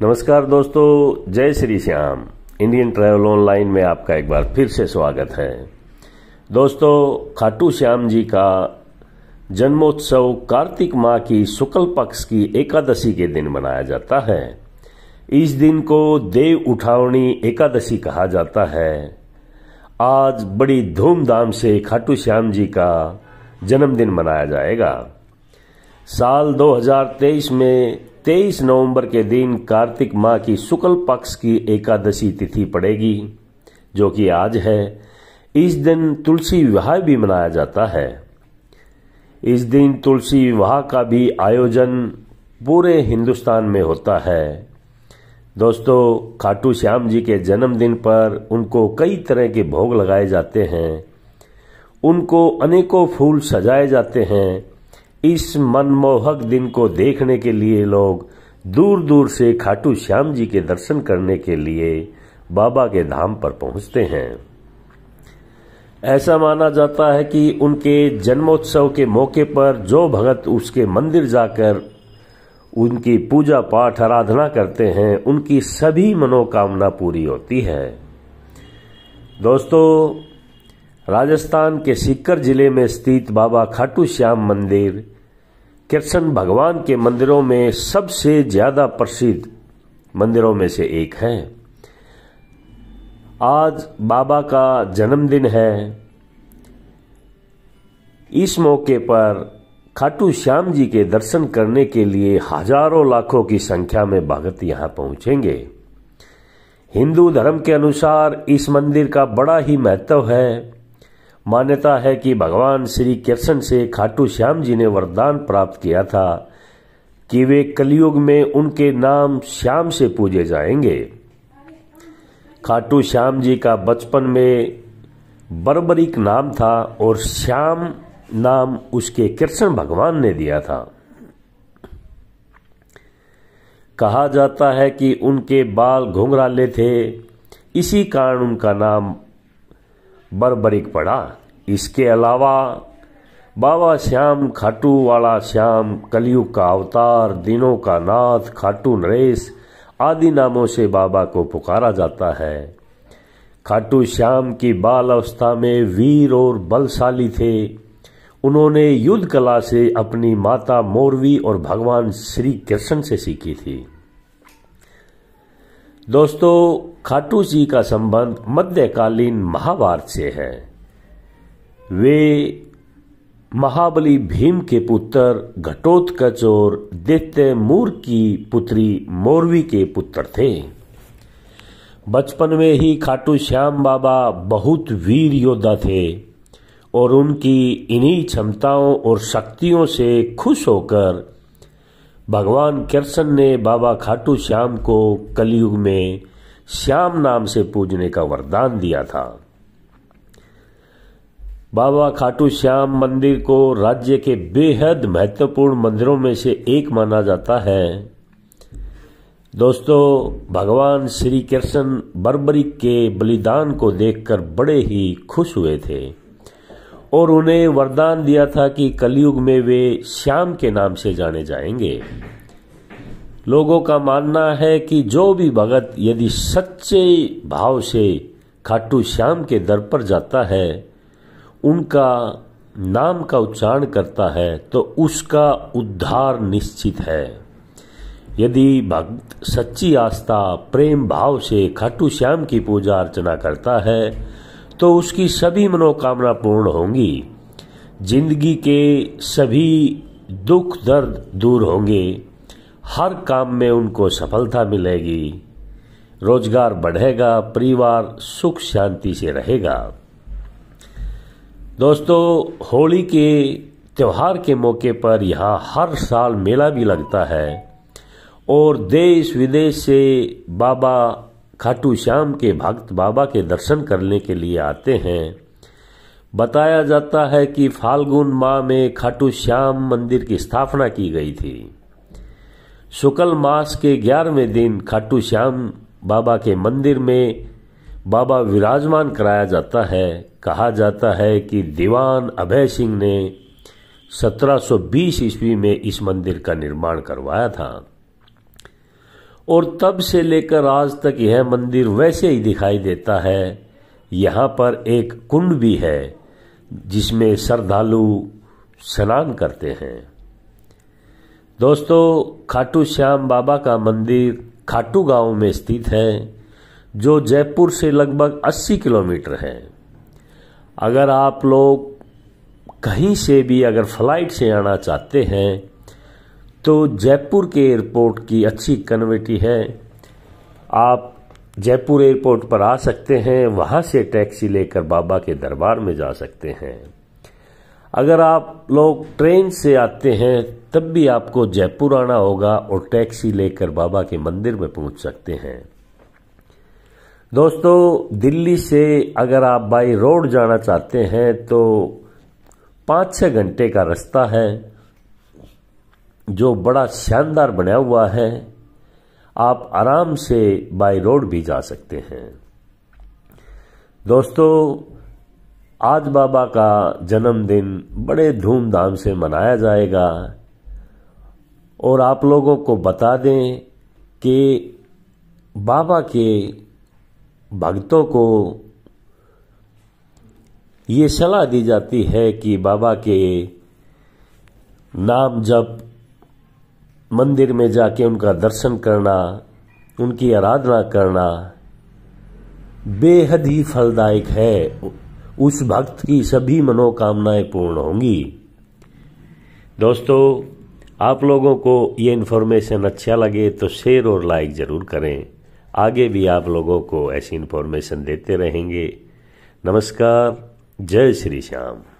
नमस्कार दोस्तों जय Shri Shyam Indian travel online में आपका एक बार फिर से स्वागत है दोस्तों खाटू श्याम जी का जन्मोत्सव कार्तिक माह की शुक्ल पक्ष की एकादशी के दिन मनाया जाता है इस दिन को देव उठावनी एकादशी कहा जाता है आज बड़ी धूमधाम से खाटू श्याम जी का जन्मदिन मनाया जाएगा साल 2023 में 23 नवंबर के दिन कार्तिक माह की शुक्ल पक्ष की एकादशी तिथि पड़ेगी जो कि आज है इस दिन तुलसी विवाह भी मनाया जाता है इस दिन तुलसी विवाह का भी आयोजन पूरे हिंदुस्तान में होता है दोस्तों खाटू श्याम जी के जन्मदिन पर उनको कई तरह के भोग लगाए जाते हैं उनको अनेकों फूल सजाए जाते हैं इस मनमोहक दिन को देखने के लिए लोग दूर दूर से खाटू श्याम जी के दर्शन करने के लिए बाबा के धाम पर पहुंचते हैं ऐसा माना जाता है कि उनके जन्मोत्सव के मौके पर जो भगत उसके मंदिर जाकर उनकी पूजा पाठ आराधना करते हैं उनकी सभी मनोकामना पूरी होती है दोस्तों राजस्थान के सीकर जिले में स्थित बाबा खाटू श्याम मंदिर कृष्ण भगवान के मंदिरों में सबसे ज्यादा प्रसिद्ध मंदिरों में से एक है आज बाबा का जन्मदिन है इस मौके पर खाटू श्याम जी के दर्शन करने के लिए हजारों लाखों की संख्या में भगत यहां पहुंचेंगे हिंदू धर्म के अनुसार इस मंदिर का बड़ा ही महत्व है मान्यता है कि भगवान श्री कृष्ण से खाटू श्याम जी ने वरदान प्राप्त किया था कि वे कलयुग में उनके नाम श्याम से पूजे जाएंगे खाटू श्याम जी का बचपन में बर्बरिक नाम था और श्याम नाम उसके कृष्ण भगवान ने दिया था कहा जाता है कि उनके बाल घुंघराले थे इसी कारण उनका नाम बरबरिक पड़ा इसके अलावा बाबा श्याम खाटू वाला श्याम कलयुग का अवतार दिनों का नाथ खाटू नरेश आदि नामों से बाबा को पुकारा जाता है खाटू श्याम की बाल अवस्था में वीर और बलशाली थे उन्होंने युद्ध कला से अपनी माता मोरवी और भगवान श्री कृष्ण से सीखी थी दोस्तों खाटू जी का संबंध मध्यकालीन महाभारत से है वे महाबली भीम के पुत्र घटोत्कच और दित्य मूर की पुत्री मोरवी के पुत्र थे बचपन में ही खाटू श्याम बाबा बहुत वीर योद्धा थे और उनकी इन्हीं क्षमताओं और शक्तियों से खुश होकर भगवान कृष्ण ने बाबा खाटू श्याम को कलयुग में श्याम नाम से पूजने का वरदान दिया था बाबा खाटू श्याम मंदिर को राज्य के बेहद महत्वपूर्ण मंदिरों में से एक माना जाता है दोस्तों भगवान श्री कृष्ण बर्बरिक के बलिदान को देखकर बड़े ही खुश हुए थे और उन्हें वरदान दिया था कि कलयुग में वे श्याम के नाम से जाने जाएंगे लोगों का मानना है कि जो भी भगत यदि सच्चे भाव से खाटू श्याम के दर पर जाता है उनका नाम का उच्चारण करता है तो उसका उद्धार निश्चित है यदि भक्त सच्ची आस्था प्रेम भाव से खाटू श्याम की पूजा अर्चना करता है तो उसकी सभी मनोकामना पूर्ण होंगी जिंदगी के सभी दुख दर्द दूर होंगे हर काम में उनको सफलता मिलेगी रोजगार बढ़ेगा परिवार सुख शांति से रहेगा दोस्तों होली के त्यौहार के मौके पर यहाँ हर साल मेला भी लगता है और देश विदेश से बाबा खाटू श्याम के भक्त बाबा के दर्शन करने के लिए आते हैं बताया जाता है कि फाल्गुन माह में खाटू श्याम मंदिर की स्थापना की गई थी शुक्ल मास के ग्यारहवें दिन खाटू श्याम बाबा के मंदिर में बाबा विराजमान कराया जाता है कहा जाता है कि दीवान अभय सिंह ने 1720 ईस्वी में इस मंदिर का निर्माण करवाया था और तब से लेकर आज तक यह मंदिर वैसे ही दिखाई देता है यहाँ पर एक कुंड भी है जिसमें श्रद्धालु स्नान करते हैं दोस्तों खाटू श्याम बाबा का मंदिर खाटू गांव में स्थित है जो जयपुर से लगभग 80 किलोमीटर है अगर आप लोग कहीं से भी अगर फ्लाइट से आना चाहते हैं तो जयपुर के एयरपोर्ट की अच्छी कन्वेटी है आप जयपुर एयरपोर्ट पर आ सकते हैं वहाँ से टैक्सी लेकर बाबा के दरबार में जा सकते हैं अगर आप लोग ट्रेन से आते हैं तब भी आपको जयपुर आना होगा और टैक्सी लेकर बाबा के मंदिर में पहुंच सकते हैं दोस्तों दिल्ली से अगर आप बाई रोड जाना चाहते हैं तो पाँच छः घंटे का रास्ता है जो बड़ा शानदार बना हुआ है आप आराम से बाय रोड भी जा सकते हैं दोस्तों आज बाबा का जन्मदिन बड़े धूमधाम से मनाया जाएगा और आप लोगों को बता दें कि बाबा के भक्तों को ये सलाह दी जाती है कि बाबा के नाम जब मंदिर में जाके उनका दर्शन करना उनकी आराधना करना बेहद ही फलदायक है उस भक्त की सभी मनोकामनाएं पूर्ण होंगी दोस्तों आप लोगों को ये इन्फॉर्मेशन अच्छा लगे तो शेयर और लाइक ज़रूर करें आगे भी आप लोगों को ऐसी इन्फॉर्मेशन देते रहेंगे नमस्कार जय श्री श्याम